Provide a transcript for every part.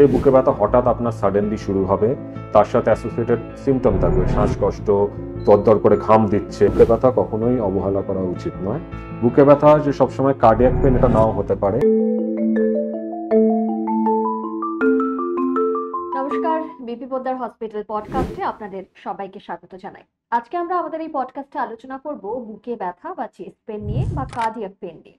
সেই বুকে ব্যথা হঠাৎ আপনার সাডেনলি শুরু হবে তার সাথে অ্যাসোসিয়েটেড সিমটম থাকবে শ্বাসকষ্ট তদ্দর করে ঘাম দিচ্ছে বুকে ব্যথা কখনোই অবহেলা করা উচিত নয় বুকে ব্যথা যে সবসময় কার্ডিয়াক পেন এটা নাও হতে পারে নমস্কার বিপি পোদ্দার হসপিটাল পডকাস্টে আপনাদের সবাইকে স্বাগত জানাই আজকে আমরা আমাদের এই পডকাস্টে আলোচনা করব বুকে ব্যথা বা চেস্ট পেন নিয়ে বা কার্ডিয়াক পেন নিয়ে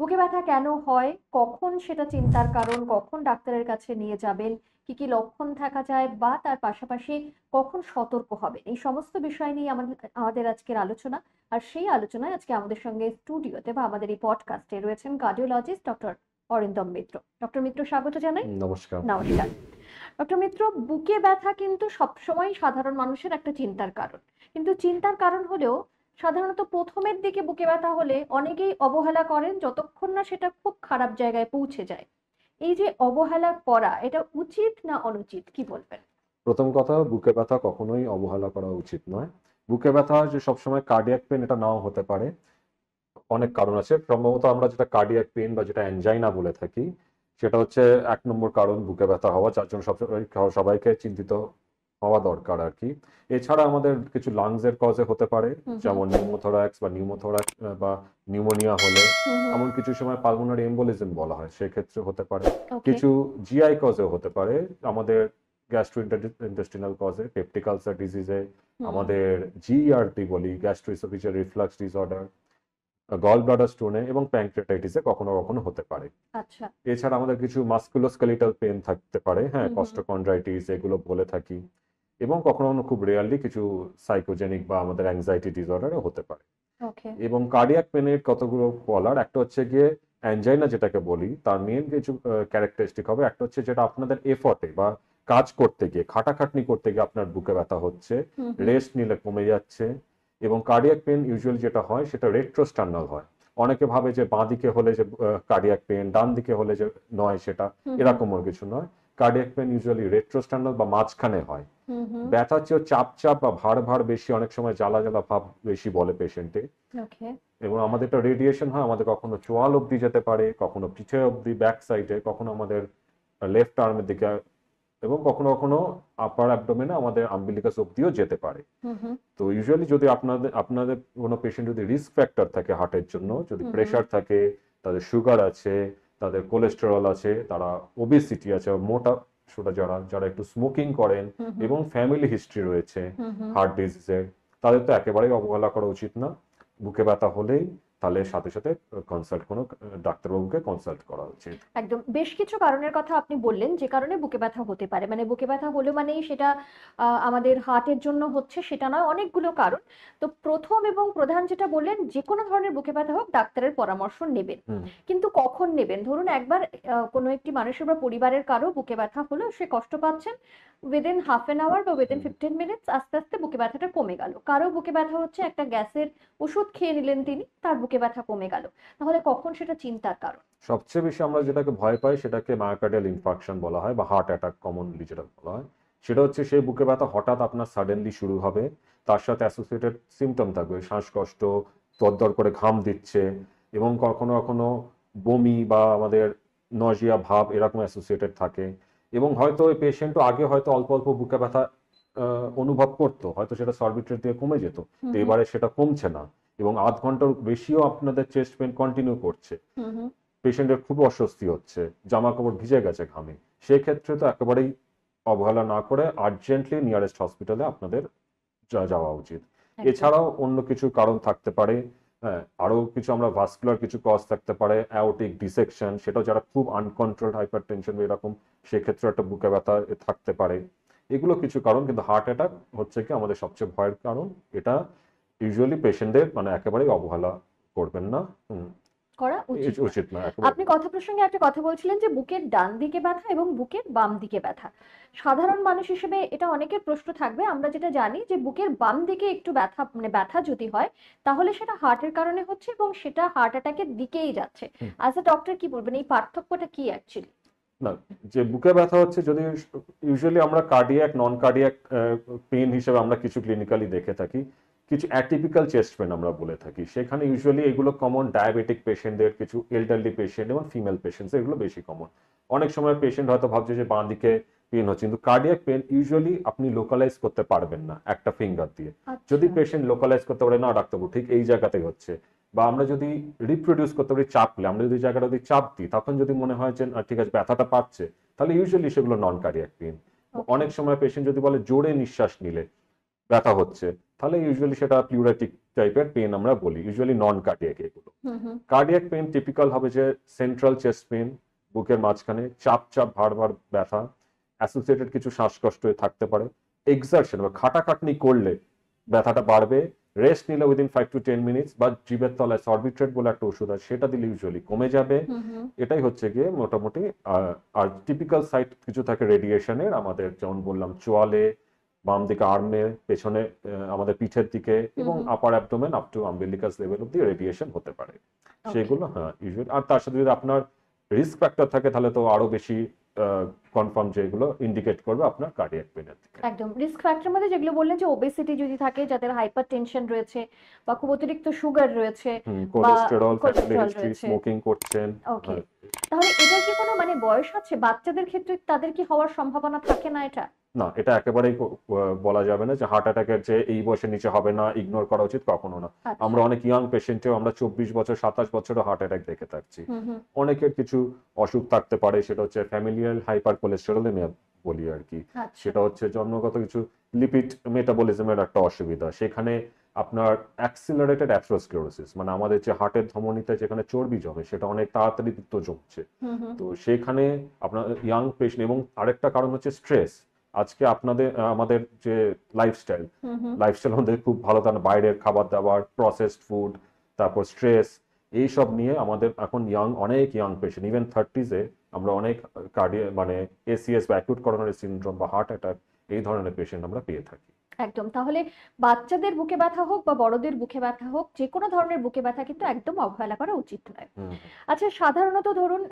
বুকে ব্যথা কেন হয় কখন সেটা চিন্তার কারণ কখন ডাক্তারের কাছে নিয়ে যাবেন কি কি লক্ষণ থাকা যায় বা তার পাশাপাশি কখন সতর্ক হবে এই সমস্ত বিষয় নিয়ে আমাদের আমাদের আজকের আলোচনা আর সেই আলোচনায় আজকে আমাদের সঙ্গে স্টুডিওতে বা আমাদের এই পডকাস্টে রয়েছেন cardiologist doctor Arindam Mitra doctor Mitra স্বাগত জানাই নমস্কার নমস্কার ডক্টর মিত্র বুকে ব্যথা কিন্তু সবসময় সাধারণ মানুষের একটা চিন্তার কারণ কিন্তু চিন্তার কারণ হলেও সাধারণত প্রথমের দিকে বুকে ব্যথা হলে অনেকেই অবহেলা করেন যতক্ষণ না সেটা খুব খারাপ জায়গায় পৌঁছে যায় এই যে অবহেলা করা এটা উচিত না অনুচিত কি বলবেন প্রথম কথা বুকে ব্যথা কখনোই অবহেলা করা উচিত নয় বুকে ব্যথা যে সবসময় কার্ডিয়াক পেন এটা নাও হতে পারে অনেক কারণ আছে সম্ভবত আমরা যেটা কার্ডিয়াক পেন বা যেটা অ্যাঞ্জাইনা বলে থাকি সেটা হচ্ছে এক নম্বর কারণ বুকে ব্যথা হওয়া যার জন্য সবাইকে চিন্তিত হওয়া দরকার আর কি এছাড়া আমাদের কিছু লাংস এর কজে হতে পারে যেমন নিউমোথোরাক্স বা নিউমোথোরাক্স বা নিউমোনিয়া হলে এমন কিছু সময় পালমোনারি এম্বোলিজম বলা হয় সেক্ষেত্রে হতে পারে কিছু জিআই কজেও হতে পারে আমাদের গ্যাস্ট্রো ইন্টেস্টিনাল কজে পেপটিক আলসার ডিজিজে আমাদের জিআরটি e বলি gastro reflux disorder gall bladder স্টোনে এবং প্যাংক্রেটাইটিসে কখনো কখনো হতে পারে আচ্ছা এছাড়া আমাদের কিছু মাস্কুলোস্কেলিটাল পেন থাকতে পারে হ্যাঁ কস্টোকন্ড্রাইটিস এগুলো বলে থাকি এবং কখনো কখনো খুব রেয়ারলি কিছু সাইকোজেনিক বা আমাদের অ্যাংজাইটি ডিসঅর্ডারও হতে পারে এবং কার্ডিয়াক পেনের কতগুলো বলার একটা হচ্ছে গিয়ে অ্যাঞ্জাইনা যেটাকে বলি তার মেন কিছু ক্যারেক্টারিস্টিক হবে একটা হচ্ছে যেটা আপনাদের এফর্টে বা কাজ করতে গিয়ে খাটাখাটনি করতে গিয়ে আপনার বুকে ব্যথা হচ্ছে রেস্ট নিলে কমে যাচ্ছে এবং কার্ডিয়াক পেন ইউজুয়ালি যেটা হয় সেটা রেট্রোস্টার্নাল হয় অনেকে ভাবে যে বাঁ দিকে হলে যে কার্ডিয়াক পেন ডান দিকে হলে যে নয় সেটা এরকম কিছু নয় কার্ডিয়াক পেন ইউজুয়ালি রেট্রোস্ট্যান্ডাল বা মাঝখানে হয় ব্যথা চেয়েও চাপ চাপ বা ভার ভার বেশি অনেক সময় জ্বালা জ্বালা ভাব বেশি বলে পেশেন্টে এবং আমাদের তো রেডিয়েশন হয় আমাদের কখনো চোয়াল অবধি যেতে পারে কখনো পিঠে অবধি ব্যাক সাইডে কখনো আমাদের লেফট আর্মের দিকে এবং কখনো কখনো আপার অ্যাবডোমেনে আমাদের আম্বিলিকাস অবধিও যেতে পারে তো ইউজুয়ালি যদি আপনাদের আপনাদের কোনো পেশেন্ট যদি রিস্ক ফ্যাক্টর থাকে হার্টের জন্য যদি প্রেশার থাকে তাদের সুগার আছে তাদের কোলেস্টেরল আছে তারা ওবেসিটি আছে মোটা সোটা যারা যারা একটু স্মোকিং করেন এবং ফ্যামিলি হিস্ট্রি রয়েছে হার্ট ডিজিজের তাদের তো একেবারেই অবহেলা করা উচিত না বুকে ব্যথা হলেই তাহলে সাথে সাথে কনসাল্ট ডাক্তারবাবুকে কনসাল্ট করা উচিত একদম বেশ কিছু কারণের কথা আপনি বললেন যে কারণে বুকে ব্যথা হতে পারে মানে বুকে ব্যথা মানেই সেটা আমাদের হার্টের জন্য হচ্ছে সেটা নয় অনেকগুলো কারণ তো প্রথম এবং প্রধান যেটা বললেন যে কোনো ধরনের বুকে ব্যথা হোক ডাক্তারের পরামর্শ নেবেন কিন্তু কখন নেবেন ধরুন একবার কোনো একটি মানুষের বা পরিবারের কারো বুকে ব্যথা হলো সে কষ্ট পাচ্ছেন উইদিন হাফ এন আওয়ার বা উইদিন ফিফটিন মিনিটস আস্তে আস্তে বুকে ব্যথাটা কমে গেল কারো বুকে ব্যথা হচ্ছে একটা গ্যাসের ওষুধ খেয়ে নিলেন তিনি তার বুকে বুকে ব্যথা কমে গেল তাহলে কখন সেটা চিন্তার কারণ সবচেয়ে বেশি আমরা যেটাকে ভয় পাই সেটাকে মায়োকার্ডিয়াল ইনফাকশন বলা হয় বা হার্ট অ্যাটাক কমনলি যেটা বলা হয় সেটা হচ্ছে সেই বুকে ব্যথা হঠাৎ আপনার সাডেনলি শুরু হবে তার সাথে অ্যাসোসিয়েটেড সিমটম থাকবে শ্বাসকষ্ট তদ্দর করে ঘাম দিচ্ছে এবং কখনো কখনো বমি বা আমাদের নজিয়া ভাব এরকম অ্যাসোসিয়েটেড থাকে এবং হয়তো ওই পেশেন্টও আগে হয়তো অল্প অল্প বুকে ব্যথা অনুভব করতো হয়তো সেটা সর্বিট্রেট দিয়ে কমে যেত তো এবারে সেটা কমছে না এবং আধ ঘন্টার বেশিও আপনাদের চেস্ট পেন কন্টিনিউ করছে পেশেন্টের খুব অস্বস্তি হচ্ছে জামা কাপড় ভিজে গেছে ঘামে সেক্ষেত্রে তো একেবারেই অবহেলা না করে আর্জেন্টলি নিয়ারেস্ট হসপিটালে আপনাদের যাওয়া উচিত এছাড়াও অন্য কিছু কারণ থাকতে পারে হ্যাঁ আরও কিছু আমরা ভাস্কুলার কিছু কজ থাকতে পারে অ্যাওটিক ডিসেকশন সেটা যারা খুব আনকন্ট্রোল হাইপার টেনশন এরকম সেক্ষেত্রে একটা বুকে ব্যথা থাকতে পারে এগুলো কিছু কারণ কিন্তু হার্ট অ্যাটাক হচ্ছে কি আমাদের সবচেয়ে ভয়ের কারণ এটা ইউজুয়ালি পেশেন্টদের মানে একেবারেই অবহেলা করবেন না করা উচিত না আপনি কথা প্রসঙ্গে একটা কথা বলছিলেন যে বুকের ডান দিকে ব্যথা এবং বুকের বাম দিকে ব্যথা সাধারণ মানুষ হিসেবে এটা অনেকের প্রশ্ন থাকবে আমরা যেটা জানি যে বুকের বাম দিকে একটু ব্যথা মানে ব্যথা যদি হয় তাহলে সেটা হার্টের কারণে হচ্ছে এবং সেটা হার্ট অ্যাটাকের দিকেই যাচ্ছে আজ এ ডক্টর কি বলবেন এই পার্থক্যটা কি অ্যাকচুয়ালি না যে বুকে ব্যথা হচ্ছে যদি ইউজুয়ালি আমরা কার্ডিয়াক নন কার্ডিয়াক পেন হিসেবে আমরা কিছু ক্লিনিক্যালি দেখে থাকি কিছু অ্যাটিপিক্যাল চেস্ট পেন আমরা বলে থাকি সেখানে ইউজুয়ালি এগুলো কমন ডায়াবেটিক পেশেন্টদের কিছু এল্ডারলি পেশেন্ট এবং ফিমেল পেশেন্টস এগুলো বেশি কমন অনেক সময় পেশেন্ট হয়তো ভাবছে যে বাঁ দিকে পেন হচ্ছে কিন্তু কার্ডিয়াক পেন ইউজুয়ালি আপনি লোকালাইজ করতে পারবেন না একটা ফিঙ্গার দিয়ে আচ্ছা। যদি পেশেন্ট লোকালাইজ করতে পারে না ডাক্তারবাবু ঠিক এই জায়গাতেই হচ্ছে বা আমরা যদি রিপ্রোডিউস করতে পারি চাপলে আমরা যদি জায়গাটা যদি চাপ দিই তখন যদি মনে হয় যে ঠিক আছে ব্যথাটা পাচ্ছে তাহলে ইউজুয়ালি সেগুলো নন কার্ডিয়াক পেন অনেক সময় পেশেন্ট যদি বলে জোরে নিঃশ্বাস নিলে ব্যথা হচ্ছে তাহলে ইউজুয়ালি সেটা পিউরাটিক টাইপের পেন আমরা বলি ইউজুয়ালি নন কার্ডিয়াক এগুলো কার্ডিয়াক পেন টিপিক্যাল হবে যে সেন্ট্রাল চেস্ট পেন বুকের মাঝখানে চাপ চাপ ভার ভার ব্যথা অ্যাসোসিয়েটেড কিছু শ্বাসকষ্ট থাকতে পারে এক্সারশন বা খাটাখাটনি করলে ব্যথাটা বাড়বে রেস্ট নিলে within five to ten minutes বা জিভের তলায় সর্বিট্রেট বলে একটা ওষুধ আছে সেটা দিলে ইউজুয়ালি কমে যাবে এটাই হচ্ছে গিয়ে মোটামুটি আর টিপিক্যাল সাইট কিছু থাকে রেডিয়েশনের আমাদের যেমন বললাম চোয়ালে বাম দিকে আর্মে পেছনে আমাদের পিঠের দিকে এবং upper abdomen up to umbilicus level অব্দি রেডিয়েশন হতে পারে সেগুলো হ্যাঁ ইউজুয়ালি আর তার সাথে যদি আপনার রিস্ক ফ্যাক্টর থাকে তাহলে তো আরো বেশি কনফার্ম যে এগুলো ইন্ডিকেট করবে আপনার কার্ডিয়াক পেনের দিকে একদম রিস্ক ফ্যাক্টর মধ্যে যেগুলো বললেন যে ওবেসিটি যদি থাকে যাদের হাইপার টেনশন রয়েছে বা খুব অতিরিক্ত সুগার রয়েছে কোলেস্টেরল হিস্ট্রি স্মোকিং করছেন ওকে হ্যাঁ। তাহলে এটা কি কোনো মানে বয়স আছে বাচ্চাদের ক্ষেত্রে তাদের কি হওয়ার সম্ভাবনা থাকে না এটা না এটা একেবারেই বলা যাবে না যে হার্ট অ্যাটাকের যে এই বয়সের নিচে হবে না ইগনোর করা উচিত কখনো না আচ্ছা। আমরা অনেক ইয়াং পেশেন্টে আমরা চব্বিশ বছর সাতাশ বছরও হার্ট অ্যাটাক দেখে থাকছি অনেকের কিছু অসুখ থাকতে পারে সেটা হচ্ছে ফ্যামিলিয়াল হাইপার কোলেস্টেরোলেমিয়া বলি আর কি আচ্ছা। সেটা হচ্ছে জন্মগত কিছু লিপিড মেটাবলিজমের একটা অসুবিধা সেখানে আপনার অ্যাক্সিলারেটেড অ্যাথ্রোস্ক্লেরোসিস মানে আমাদের যে হার্টের ধমনীতে যেখানে চর্বি জমে সেটা অনেক তাড়াতাড়ি তো জমছে তো সেখানে আপনার ইয়াং পেশেন্ট এবং আরেকটা কারণ হচ্ছে স্ট্রেস আজকে আপনাদের আমাদের যে লাইফস্টাইল লাইফস্টাইল আমাদের খুব ভালো তার বাইরের খাবার দাবার প্রসেসড ফুড তারপর স্ট্রেস এইসব নিয়ে আমাদের এখন ইয়াং অনেক ইয়াং পেশেন্ট ইভেন থার্টিজে আমরা অনেক কার্ডিয়া মানে এসিএস বা অ্যাকুট করোনারি সিনড্রোম বা হার্ট অ্যাটাক এই ধরনের পেশেন্ট আমরা পেয়ে থাকি একদম তাহলে বাচ্চাদের বুকে ব্যথা হোক বা বড়দের বুকে ব্যথা হোক যে কোনো ধরনের বুকে ব্যথা কিন্তু একদম অবহেলা করা উচিত নয় আচ্ছা সাধারণত ধরুন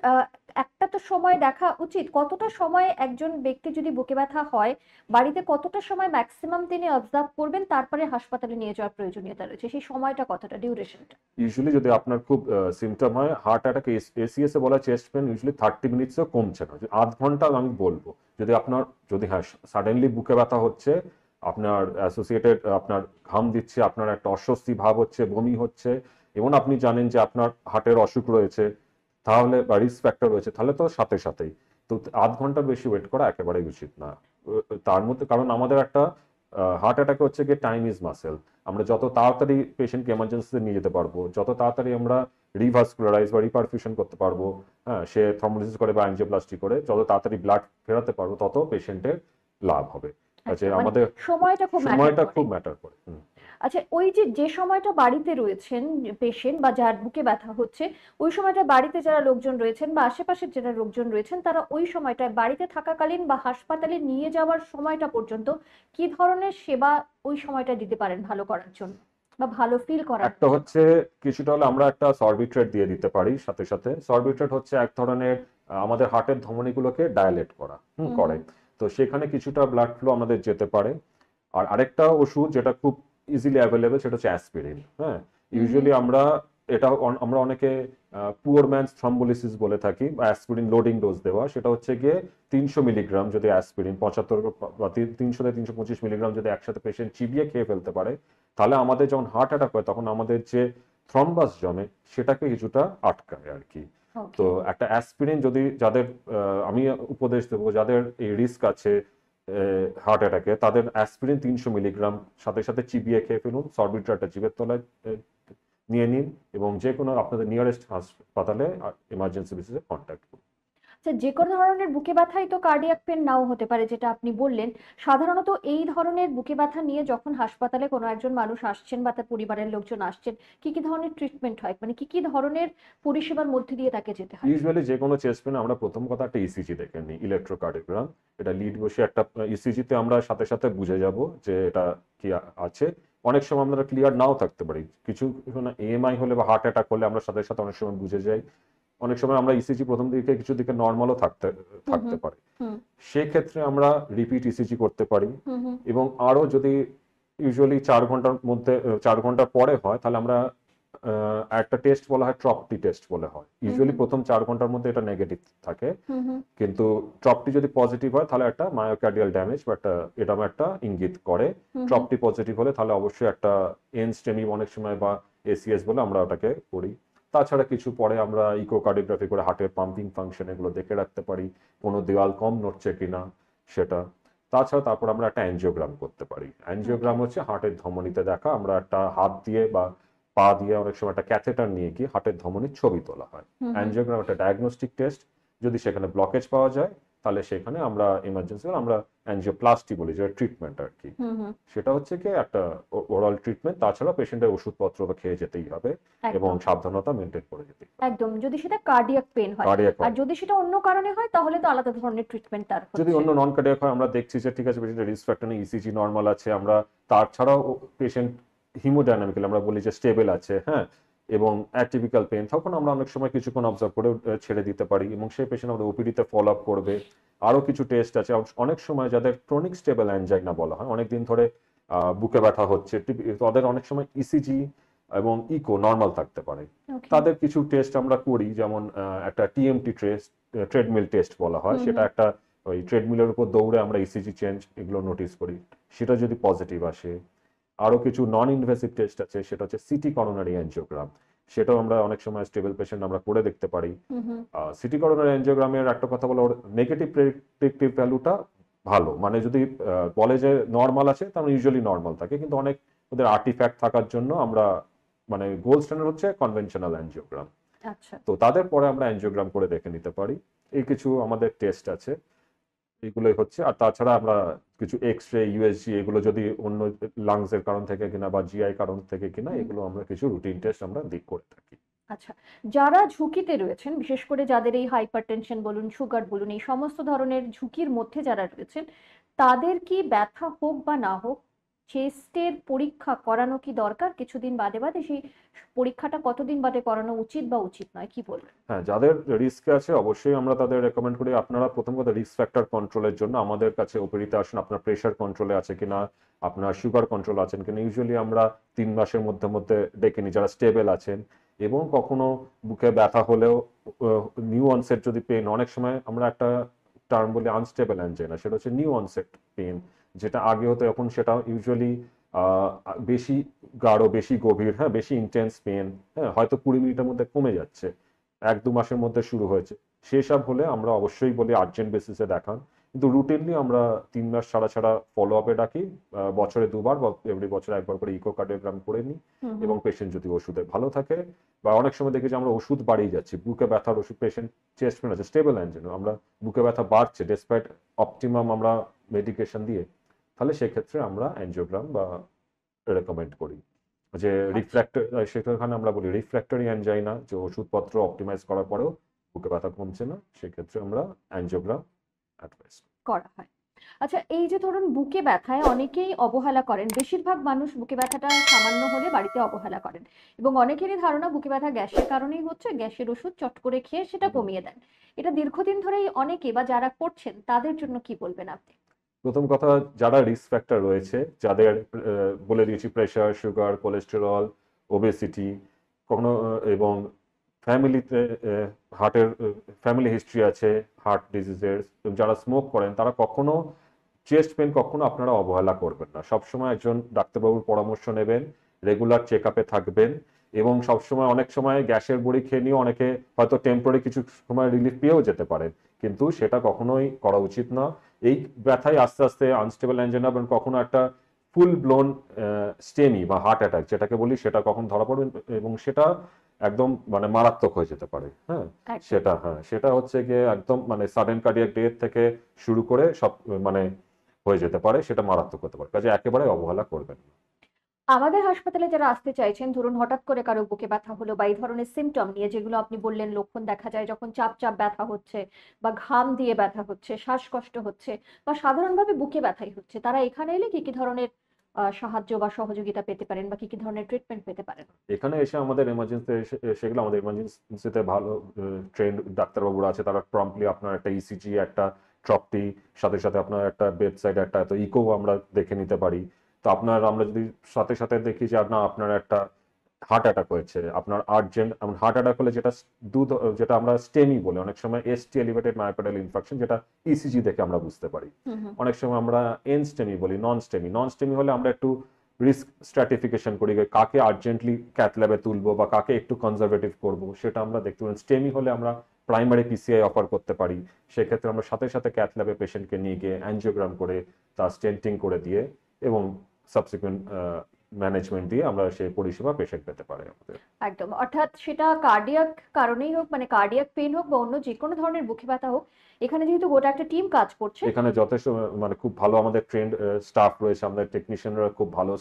একটা তো সময় দেখা উচিত কতটা সময় একজন ব্যক্তি যদি বুকে ব্যথা হয় বাড়িতে কতটা সময় ম্যাক্সিমাম তিনি অবজার্ভ করবেন তারপরে হাসপাতালে নিয়ে যাওয়ার প্রয়োজনীয়তা রয়েছে সেই সময়টা কতটা ডিউরেশনটা ইউজুয়ালি যদি আপনার খুব সিমটম হয় হার্ট অ্যাটাক এসিএস এ বলা চেস্ট পেন ইউজুয়ালি থার্টি মিনিটসও কমছে না আধ ঘন্টা আমি বলবো যদি আপনার যদি হ্যাঁ সাডেনলি বুকে ব্যথা হচ্ছে আপনার অ্যাসোসিয়েটেড আপনার ঘাম দিচ্ছে আপনার একটা অস্বস্তি ভাব হচ্ছে বমি হচ্ছে এবং আপনি জানেন যে আপনার হার্টের অসুখ রয়েছে তাহলে বা রিস্ক ফ্যাক্টর রয়েছে তাহলে তো সাথে সাথেই তো আধ ঘন্টা বেশি ওয়েট করা একেবারেই উচিত না তার মধ্যে কারণ আমাদের একটা হার্ট অ্যাটাকে হচ্ছে গিয়ে টাইম ইজ মাসেল আমরা যত তাড়াতাড়ি পেশেন্টকে এমার্জেন্সিতে নিয়ে যেতে পারবো যত তাড়াতাড়ি আমরা রিভার্সকুলারাইজ বা রিপারফিউশন করতে পারবো হ্যাঁ সে থ্রমোলিসিস করে বা অ্যাঞ্জিওপ্লাস্টি করে যত তাড়াতাড়ি ব্লাড ফেরাতে পারবো তত পেশেন্টের লাভ হবে আচ্ছা, আচ্ছা মানে আমাদের সময়টা খুব সময়টা খুব ম্যাটার করে আচ্ছা ওই যে যে সময়টা বাড়িতে রয়েছেন পেশেন্ট বা যার বুকে ব্যথা হচ্ছে ওই সময়টা বাড়িতে যারা লোকজন রয়েছেন বা আশেপাশের যারা লোকজন রয়েছেন তারা ওই সময়টায় বাড়িতে থাকাকালীন বা হাসপাতালে নিয়ে যাওয়ার সময়টা পর্যন্ত কি ধরনের সেবা ওই সময়টা দিতে পারেন ভালো করার জন্য বা ভালো ফিল করার একটা হচ্ছে কিছুটা হলে আমরা একটা সর্বিট্রেট দিয়ে দিতে পারি সাথে সাথে সর্বিট্রেট হচ্ছে এক ধরনের আমাদের হার্টের ধমনীগুলোকে ডায়ালেট করা করে তো সেখানে কিছুটা ব্লাড ফ্লো আমাদের যেতে পারে আর আরেকটা ওষুধ যেটা খুব ইজিলি অ্যাভেলেবেল সেটা হচ্ছে অ্যাসপিরিন হ্যাঁ ইউজুয়ালি আমরা এটা আমরা অনেকে পুয়ার ম্যানস থ্রম্বোলিসিস বলে থাকি বা অ্যাসপিরিন লোডিং ডোজ দেওয়া সেটা হচ্ছে গিয়ে তিনশো মিলিগ্রাম যদি অ্যাসপিরিন পঁচাত্তর বা তিনশো থেকে তিনশো পঁচিশ মিলিগ্রাম যদি একসাথে পেশেন্ট চিবিয়ে খেয়ে ফেলতে পারে তাহলে আমাদের যখন হার্ট অ্যাটাক হয় তখন আমাদের যে থ্রম্বাস জমে সেটাকে কিছুটা আটকায় আর কি তো একটা অ্যাসপিরিন যদি যাদের আমি উপদেশ দেবো যাদের এই রিস্ক আছে হার্ট অ্যাটাকে তাদের অ্যাসপিরিন তিনশো মিলিগ্রাম সাথে সাথে চিবিয়ে খেয়ে ফেলুন সর্বিট্রাটা জিভের তলায় নিয়ে নিন এবং যে কোনো আপনাদের নিয়ারেস্ট হাসপাতালে এমার্জেন্সি বেসিসে কন্ট্যাক্ট আচ্ছা যে কোনো ধরনের বুকে ব্যথাই তো কার্ডিয়াক পেন নাও হতে পারে যেটা আপনি বললেন সাধারণত এই ধরনের বুকে ব্যথা নিয়ে যখন হাসপাতালে কোনো একজন মানুষ আসছেন বা তার পরিবারের লোকজন আসছেন কি কি ধরনের ট্রিটমেন্ট হয় মানে কি কি ধরনের পরিষেবার মধ্যে দিয়ে তাকে যেতে হয় ইউজুয়ালি যে কোনো চেস্ট পেন আমরা প্রথম কথা একটা ইসিজি e দেখে নিই ইলেকট্রোকার্ডিওগ্রাম এটা লিড বসে একটা ইসিজিতে e আমরা সাথে সাথে বুঝে যাব যে এটা কি আছে অনেক সময় আমরা ক্লিয়ার নাও থাকতে পারি কিছু এএমআই মানে হলে বা হার্ট অ্যাটাক হলে আমরা সাথে সাথে অনেক সময় বুঝে যাই অনেক সময় আমরা ইসিজি e প্রথম দিকে কিছু দিকে নর্মালও থাকতে থাকতে পারে সেক্ষেত্রে আমরা রিপিট ইসিজি e করতে পারি এবং আরো যদি ইউজুয়ালি চার ঘন্টার মধ্যে চার ঘন্টার পরে হয় তাহলে আমরা একটা টেস্ট বলা হয় ট্রপটি টেস্ট বলে হয় ইউজুয়ালি প্রথম চার ঘন্টার মধ্যে এটা নেগেটিভ থাকে কিন্তু ট্রপটি যদি পজিটিভ হয় তাহলে একটা মায়োকার্ডিয়াল ড্যামেজ বা একটা এরকম একটা ইঙ্গিত করে ট্রপটি পজিটিভ হলে তাহলে অবশ্যই একটা এন স্টেমি অনেক সময় বা এসিএস বলে আমরা ওটাকে করি তাছাড়া কিছু পরে আমরা ইকোকার্ডিওগ্রাফি করে হার্টের পাম্পিং ফাংশন এগুলো দেখে রাখতে পারি কোনো দেওয়াল কম নড়ছে কিনা সেটা তাছাড়া তারপর আমরা একটা অ্যানজিওগ্রাম করতে পারি অ্যানজিওগ্রাম আচ্ছা। হচ্ছে হার্টের ধমনীতে দেখা আমরা একটা হাত দিয়ে বা পা দিয়ে অনেক সময় একটা ক্যাথেটার নিয়ে গিয়ে হার্টের ধমনীর ছবি তোলা হয় অ্যানজিওগ্রাম একটা ডায়াগনস্টিক টেস্ট যদি সেখানে ব্লকেজ পাওয়া যায় তাহলে সেখানে আমরা ইমার্জেন্সি আমরা অ্যানজিওপ্লাস্টি বলি যেটা ট্রিটমেন্ট আর কি সেটা হচ্ছে কি একটা ওরাল ট্রিটমেন্ট তাছাড়া পেশেন্টের ওষুধপত্র তো খেয়ে যেতেই হবে এবং সাবধানতা মেনটেন করে যেতে একদম যদি সেটা কার্ডিয়াক পেন হয় আর যদি সেটা অন্য কারণে হয় তাহলে তো আলাদা ধরনের ট্রিটমেন্ট তার যদি অন্য নন কার্ডিয়াক হয় আমরা দেখছি যে ঠিক আছে পেশেন্টের রিস্ক ফ্যাক্টর নেই ইসিজি নর্মাল আছে আমরা তার ছাড়াও পেশেন্ট হিমোডাইনামিক্যালি আমরা বলি যে স্টেবল আছে হ্যাঁ এবং অ্যাটিপিক্যাল পেন তখন আমরা অনেক সময় কিছুক্ষণ অবজার্ভ করে ছেড়ে দিতে পারি এবং সেই পেশেন্ট আমাদের ওপিডিতে ফলো আপ করবে আরও কিছু টেস্ট আছে অনেক সময় যাদের ক্রনিক স্টেবল অ্যাঞ্জাইনা বলা হয় অনেক দিন ধরে বুকে ব্যথা হচ্ছে তাদের অনেক সময় ইসিজি e এবং ইকো নর্মাল থাকতে পারে তাদের কিছু টেস্ট আমরা করি যেমন একটা টিএমটি টেস্ট ট্রেডমিল টেস্ট বলা হয় সেটা একটা ওই ট্রেডমিলের উপর দৌড়ে আমরা ইসিজি e চেঞ্জ এগুলো নোটিস করি সেটা যদি পজিটিভ আসে আরও কিছু নন ইনভেসিভ টেস্ট আছে সেটা হচ্ছে সিটি করোনারি অ্যাঞ্জিওগ্রাম সেটাও আমরা অনেক সময় স্টেবল পেশেন্ট আমরা করে দেখতে পারি সিটি করোনারি অ্যাঞ্জিওগ্রামের একটা কথা বলো নেগেটিভ প্রেডিক্টিভ ভ্যালুটা ভালো মানে যদি বলে যে নর্মাল আছে তার ইউজুয়ালি নর্মাল মানে থাকে কিন্তু অনেক ওদের আর্টিফ্যাক্ট থাকার জন্য আমরা মানে গোল্ড স্ট্যান্ডার্ড হচ্ছে কনভেনশনাল আচ্ছা। অ্যাঞ্জিওগ্রাম তো তাদের পরে আমরা অ্যাঞ্জিওগ্রাম করে দেখে নিতে পারি এই কিছু আমাদের টেস্ট আছে এগুলোই হচ্ছে আর তাছাড়া আমরা কিছু এক্স রে ইউএসজি এগুলো যদি অন্য লাংসের কারণ থেকে কিনা বা জিআই কারণ থেকে কিনা এগুলো আমরা কিছু রুটিন টেস্ট আমরা দিক করে থাকি আচ্ছা যারা ঝুঁকিতে রয়েছেন বিশেষ করে যাদের এই হাইপারটেনশন বলুন সুগার বলুন এই সমস্ত ধরনের ঝুঁকির মধ্যে যারা রয়েছেন তাদের কি ব্যথা হোক বা না হোক চেস্টের পরীক্ষা করানো কি দরকার কিছুদিন বাদে বাদে সেই পরীক্ষাটা কতদিন বাদে করানো উচিত বা উচিত নয় কি বলবেন হ্যাঁ যাদের রিস্ক আছে অবশ্যই আমরা তাদের রেকমেন্ড করি আপনারা প্রথম কথা রিস্ক ফ্যাক্টর কন্ট্রোলের জন্য আমাদের কাছে ওপিডিতে আসুন আপনার প্রেশার কন্ট্রোলে আছে কিনা আপনার সুগার কন্ট্রোল আছেন কিনা ইউজুয়ালি আমরা তিন মাসের মধ্যে মধ্যে ডেকে নিই যারা স্টেবেল আছেন এবং কখনো বুকে ব্যথা হলেও নিউ অনসেট যদি পেন অনেক সময় আমরা একটা টার্ম বলি আনস্টেবল অ্যাঞ্জাইনা সেটা হচ্ছে নিউ অনসেট পেন যেটা আগে হতো এখন সেটা ইউজুয়ালি বেশি গাঢ় বেশি গভীর হ্যাঁ বেশি ইন্টেন্স পেন হ্যাঁ হয়তো কুড়ি মিনিটের মধ্যে কমে যাচ্ছে এক দু মাসের মধ্যে শুরু হয়েছে সেসব হলে আমরা অবশ্যই বলি আর্জেন্ট বেসিসে দেখান কিন্তু রুটিনলি আমরা তিন মাস ছাড়া ছাড়া ফলো আপে ডাকি বছরে দুবার বা এভরি বছরে একবার করে ইকো কার্ডিওগ্রাম করে নিই এবং পেশেন্ট যদি ওষুধে ভালো থাকে বা অনেক সময় দেখি যে আমরা ওষুধ বাড়িয়ে যাচ্ছি বুকে ব্যথার ওষুধ পেশেন্ট চেস্ট পেন আছে স্টেবল অ্যান্ড আমরা বুকে ব্যথা বাড়ছে ডেসপাইট অপটিমাম আমরা মেডিকেশন দিয়ে তাহলে সেক্ষেত্রে আমরা অ্যাঞ্জিওগ্রাম বা রেকমেন্ড করি যে রিফ্র্যাক্টর আচ্ছা। সেখানে আমরা বলি রিফ্র্যাক্টরি অ্যানজাইনা যে ওষুধপত্র অপটিমাইজ করার পরেও বুকে ব্যথা কমছে না সেক্ষেত্রে আমরা অ্যাঞ্জিওগ্রাম অ্যাডভাইস করা হয় আচ্ছা এই যে ধরুন বুকে ব্যথায় অনেকেই অবহেলা করেন বেশিরভাগ মানুষ বুকে ব্যথাটা সামান্য হলে বাড়িতে অবহেলা করেন এবং অনেকেরই ধারণা বুকে ব্যথা গ্যাসের কারণেই হচ্ছে গ্যাসের ওষুধ চট করে খেয়ে সেটা কমিয়ে দেন এটা দীর্ঘদিন ধরেই অনেকে বা যারা করছেন তাদের জন্য কি বলবেন আপনি প্রথম কথা যারা রিস্ক ফ্যাক্টর রয়েছে যাদের বলে দিয়েছি প্রেশার সুগার কোলেস্টেরল ওবেসিটি কখনো এবং ফ্যামিলিতে হার্টের ফ্যামিলি হিস্ট্রি আছে হার্ট ডিজিজের যারা স্মোক করেন তারা কখনো চেস্ট পেন কখনো আপনারা অবহেলা করবেন না সবসময় একজন ডাক্তারবাবুর পরামর্শ নেবেন রেগুলার চেক আপে থাকবেন এবং সবসময় অনেক সময় গ্যাসের বড়ি খেয়ে নিয়ে অনেকে হয়তো টেম্পোরারি কিছু সময় রিলিফ পেয়েও যেতে পারেন কিন্তু সেটা কখনোই করা উচিত না এই ব্যথায় আস্তে আস্তে আনস্টেবল অ্যাঞ্জেনা বা কখনো একটা ফুল ব্লোন স্টেমি বা হার্ট অ্যাটাক যেটাকে বলি সেটা কখন ধরা পড়বে এবং সেটা একদম মানে মারাত্মক হয়ে যেতে পারে হ্যাঁ সেটা হ্যাঁ সেটা হচ্ছে গিয়ে একদম মানে সাডেন কার্ডিয়াক ডেথ থেকে শুরু করে সব মানে হয়ে যেতে পারে সেটা মারাত্মক হতে পারে কাজে একেবারে অবহেলা করবেন না আমাদের হাসপাতালে যারা আসতে চাইছেন ধরুন হঠাৎ করে কারো বুকে ব্যথা হলো বা এই ধরনের সিমটম নিয়ে যেগুলো আপনি বললেন লক্ষণ দেখা যায় যখন চাপ চাপ ব্যথা হচ্ছে বা ঘাম দিয়ে ব্যথা হচ্ছে শ্বাসকষ্ট হচ্ছে বা সাধারণভাবে বুকে ব্যথাই হচ্ছে তারা এখানে এলে কি কি ধরনের সাহায্য বা সহযোগিতা পেতে পারেন বা কি কি ধরনের ট্রিটমেন্ট পেতে পারেন এখানে এসে আমাদের এমার্জেন্সি সেগুলো আমাদের এমার্জেন্সিতে ভালো ট্রেন্ড ডাক্তারবাবুরা আছে তারা প্রম্পলি আপনার একটা ইসিজি e একটা ট্রপটি সাথে সাথে আপনার একটা বেডসাইড একটা এত ইকো আমরা দেখে নিতে পারি তো আপনার আমরা যদি সাথে সাথে দেখি যে না আপনার একটা হার্ট অ্যাটাক হয়েছে আপনার আর্জেন্ট এমন হার্ট অ্যাটাক হলে যেটা দু যেটা আমরা স্টেমি বলি অনেক সময় এসটি এলিভেটেড মায়োপেটাল ইনফেকশন যেটা ইসিজি e দেখে আমরা বুঝতে পারি অনেক সময় আমরা এন স্টেমি বলি নন স্টেমি নন স্টেমি হলে আমরা একটু রিস্ক স্ট্র্যাটিফিকেশন করি কাকে আর্জেন্টলি ক্যাথ তুলবো বা কাকে একটু কনজারভেটিভ করব সেটা আমরা দেখতে পারি স্টেমি হলে আমরা প্রাইমারি পিসিআই অফার করতে পারি সেক্ষেত্রে আমরা সাথে সাথে ক্যাথ পেশেন্টকে নিয়ে গিয়ে অ্যানজিওগ্রাম করে তার স্টেন্টিং করে দিয়ে এবং সাবসিকুয়েন্ট ম্যানেজমেন্ট uh, দিয়ে আমরা সেই পরিষেবা পেশেন্ট পেতে পারে আমাদের একদম অর্থাৎ সেটা কার্ডিয়াক কারণেই হোক মানে কার্ডিয়াক পেন হোক বা অন্য যে কোনো ধরনের বুকে ব্যথা হোক এখানে যেহেতু গোটা একটা টিম কাজ করছে এখানে যথেষ্ট মানে খুব ভালো আমাদের ট্রেন্ড স্টাফ uh, রয়েছে আমাদের টেকনিশিয়ানরা খুব ভালো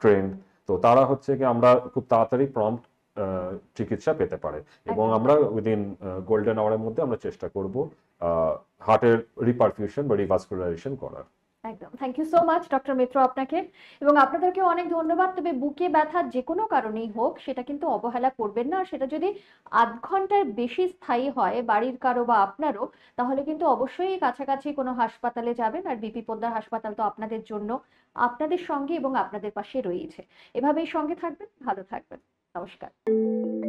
ট্রেন্ড তো তারা হচ্ছে কি আমরা খুব তাড়াতাড়ি প্রম্পট uh, চিকিৎসা পেতে পারে এবং আমরা উইদিন গোল্ডেন আওয়ারের মধ্যে আমরা চেষ্টা করব হার্টের রিপারফিউশন বা রিভাসকুলারাইজেশন করার একদম thank you so much doctor Mitra আপনাকে এবং আপনাদেরকে অনেক ধন্যবাদ তবে বুকে ব্যথা যে কোনো কারণেই হোক সেটা কিন্তু অবহেলা করবেন না সেটা যদি আধ ঘন্টার বেশি স্থায়ী হয় বাড়ির কারো বা আপনারও তাহলে কিন্তু অবশ্যই কাছাকাছি কোনো হাসপাতালে যাবেন আর বিপি পোদ্দার হাসপাতাল তো আপনাদের জন্য আপনাদের সঙ্গে এবং আপনাদের পাশে রয়েছে এভাবেই সঙ্গে থাকবেন ভালো থাকবেন নমস্কার